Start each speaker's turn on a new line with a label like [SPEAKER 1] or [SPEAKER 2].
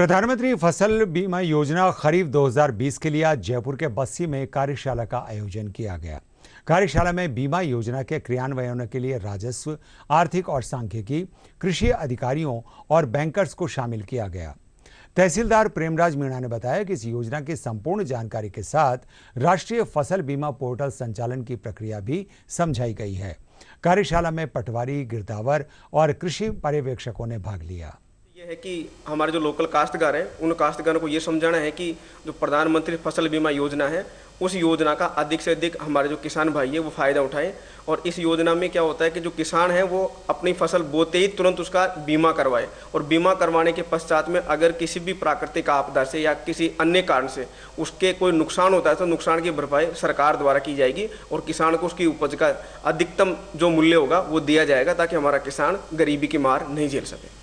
[SPEAKER 1] प्रधानमंत्री फसल बीमा योजना खरीफ 2020 के लिए आज जयपुर के बस्सी में कार्यशाला का आयोजन किया गया कार्यशाला में बीमा योजना के क्रियान्वयन के लिए राजस्व आर्थिक और सांख्यिकी कृषि अधिकारियों और बैंकर्स को शामिल किया गया तहसीलदार प्रेमराज मीणा ने बताया कि इस योजना की संपूर्ण जानकारी के साथ राष्ट्रीय फसल बीमा पोर्टल संचालन की प्रक्रिया भी समझाई गई है कार्यशाला में पटवारी गिरदावर और कृषि पर्यवेक्षकों ने भाग लिया
[SPEAKER 2] ये है कि हमारे जो लोकल काश्तकार हैं उन काश्तकारों को ये समझाना है कि जो प्रधानमंत्री फसल बीमा योजना है उस योजना का अधिक से अधिक हमारे जो किसान भाई है वो फ़ायदा उठाएं और इस योजना में क्या होता है कि जो किसान है वो अपनी फसल बोते ही तुरंत उसका बीमा करवाए और बीमा करवाने के पश्चात में अगर किसी भी प्राकृतिक आपदा से या किसी अन्य कारण से उसके कोई नुकसान होता है तो नुकसान की भरपाई सरकार द्वारा की जाएगी और किसान को उसकी उपज का अधिकतम जो मूल्य होगा वो दिया जाएगा ताकि हमारा किसान गरीबी की मार नहीं झेल सके